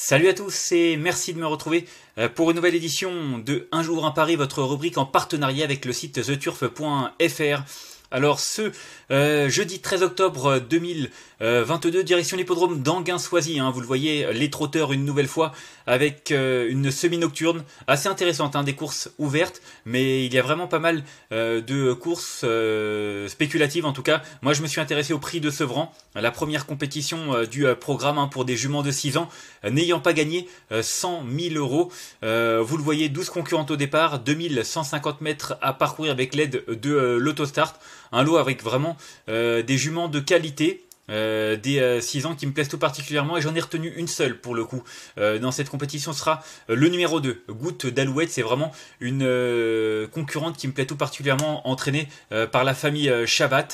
Salut à tous et merci de me retrouver euh, pour une nouvelle édition de Un jour un Paris, votre rubrique en partenariat avec le site theturf.fr. Alors ce euh, jeudi 13 octobre 2022, euh, euh, direction l'hippodrome d'Anguin-Soisy, hein, vous le voyez, les trotteurs une nouvelle fois, avec une semi-nocturne assez intéressante, hein, des courses ouvertes, mais il y a vraiment pas mal de courses spéculatives en tout cas. Moi je me suis intéressé au prix de Sevran, la première compétition du programme hein, pour des juments de 6 ans, n'ayant pas gagné 100 000 euros. vous le voyez, 12 concurrentes au départ, 2150 mètres à parcourir avec l'aide de l'autostart un lot avec vraiment euh, des juments de qualité. Euh, des 6 euh, ans qui me plaisent tout particulièrement et j'en ai retenu une seule pour le coup dans cette compétition sera le numéro 2 Goutte d'Alouette c'est vraiment une concurrente qui me plaît tout particulièrement entraînée par la famille Chavat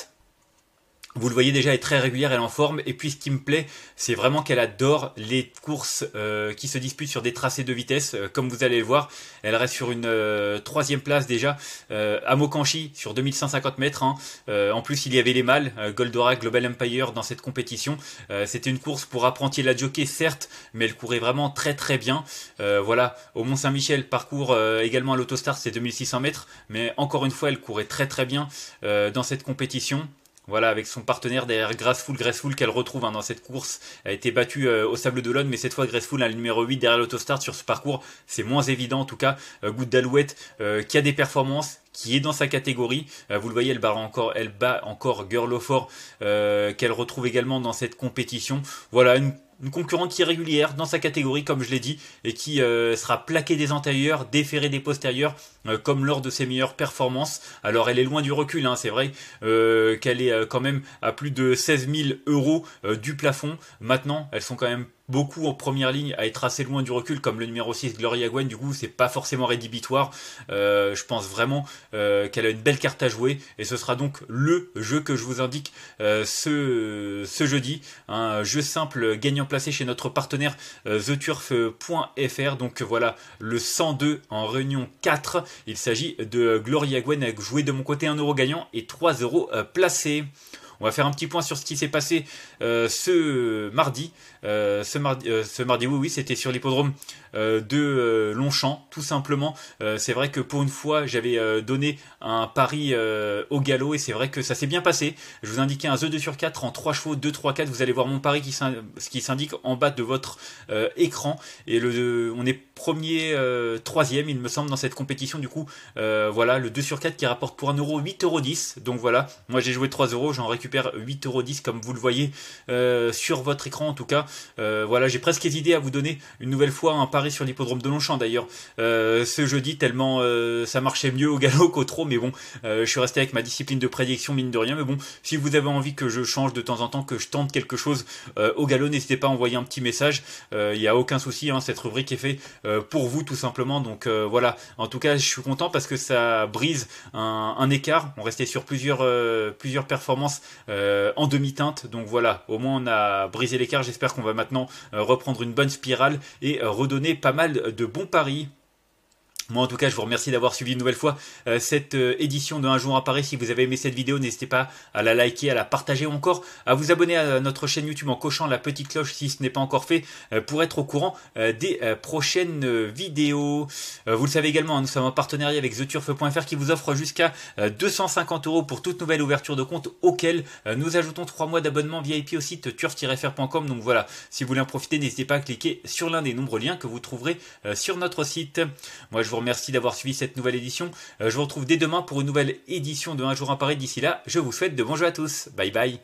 vous le voyez déjà, elle est très régulière, elle est en forme. Et puis ce qui me plaît, c'est vraiment qu'elle adore les courses euh, qui se disputent sur des tracés de vitesse. Euh, comme vous allez le voir, elle reste sur une euh, troisième place déjà à Mokanchi sur 2150 mètres. Hein. en plus, il y avait les mâles, Goldora Global Empire dans cette compétition. C'était une course pour apprenti la jockey, certes, mais elle courait vraiment très très bien. voilà, au Mont-Saint-Michel, parcours également à l'Autostar, c'est 2600 mètres. Mais encore une fois, elle courait très très bien dans cette compétition. Voilà, avec son partenaire derrière Graceful, Graceful qu'elle retrouve hein, dans cette course, a été battue euh, au Sable de d'Olonne, mais cette fois Graceful, a le numéro 8 derrière l'autostart sur ce parcours, c'est moins évident en tout cas. Euh, Goutte d'Alouette euh, qui a des performances, qui est dans sa catégorie. Euh, vous le voyez, elle bat encore, elle bat encore Girl of qu'elle retrouve également dans cette compétition. Voilà, une concurrente qui est régulière dans sa catégorie, comme je l'ai dit, et qui sera plaquée des antérieurs, déférée des postérieurs, euh, comme lors de ses meilleures performances. Alors elle est loin du recul, hein, c'est vrai euh, qu'elle est euh, quand même à plus de 16 000 euros du plafond. Maintenant, elles sont quand même beaucoup en première ligne à être assez loin du recul comme le numéro 6 Gloria Gwen du coup c'est pas forcément rédhibitoire je pense vraiment qu'elle a une belle carte à jouer et ce sera donc le jeu que je vous indique ce, ce jeudi un jeu simple gagnant placé chez notre partenaire theturf.fr donc voilà le 102 en réunion 4 il s'agit de Gloria Gwen joué de mon côté 1€ gagnant et 3€ euros euh, placés. On va faire un petit point sur ce qui s'est passé euh, ce mardi. Euh, ce mardi, euh, ce mardi, oui, oui, c'était sur l'hippodrome de Longchamp, tout simplement. c'est vrai que pour une fois, j'avais donné un pari au galop et c'est vrai que ça s'est bien passé. Je vous indiquais un The 2 sur 4 en 3 chevaux, 2, 3, 4. Vous allez voir mon pari qui, qui s'indique en bas de votre écran. Et le, on est premier, troisième, il me semble, dans cette compétition. Du coup, voilà, le 2 sur 4 qui rapporte pour 1 euro 8,10 euros. Donc voilà, moi j'ai joué 3 euros, j'en récupère récupère 8,10€ comme vous le voyez euh, sur votre écran en tout cas. Euh, voilà, j'ai presque hésité à vous donner une nouvelle fois un pari sur l'hippodrome de Longchamp d'ailleurs euh, ce jeudi tellement ça marchait mieux au galop qu'au trop, mais bon, je suis resté avec ma discipline de prédiction mine de rien. Mais bon, si vous avez envie que je change de temps en temps, que je tente quelque chose au galop, n'hésitez pas à envoyer un petit message. Il n'y a aucun souci, hein, cette rubrique est faite pour vous tout simplement. Donc voilà, en tout cas, je suis content parce que ça brise un, écart. On restait sur plusieurs, plusieurs performances euh, en demi-teinte. Donc voilà, au moins on a brisé l'écart. J'espère qu'on va maintenant euh, reprendre une bonne spirale et euh, redonner pas mal de bons paris. Moi en tout cas je vous remercie d'avoir suivi une nouvelle fois euh, cette euh, édition de Un jour à Paris. Si vous avez aimé cette vidéo, n'hésitez pas à la liker, à la partager encore à vous abonner à euh, notre chaîne YouTube en cochant la petite cloche si ce n'est pas encore fait pour être au courant des prochaines vidéos. vous le savez également, hein, nous sommes en partenariat avec theturf.fr qui vous offre jusqu'à 250 euros pour toute nouvelle ouverture de compte auquel nous ajoutons 3 mois d'abonnement VIP au site turf-fr.com. Donc voilà, si vous voulez en profiter, n'hésitez pas à cliquer sur l'un des nombreux liens que vous trouverez sur notre site. Moi je vous remercie d'avoir suivi cette nouvelle édition. Euh, je vous retrouve dès demain pour une nouvelle édition de Un jour en Paris. D'ici là, je vous souhaite de bons jeux à tous. Bye bye.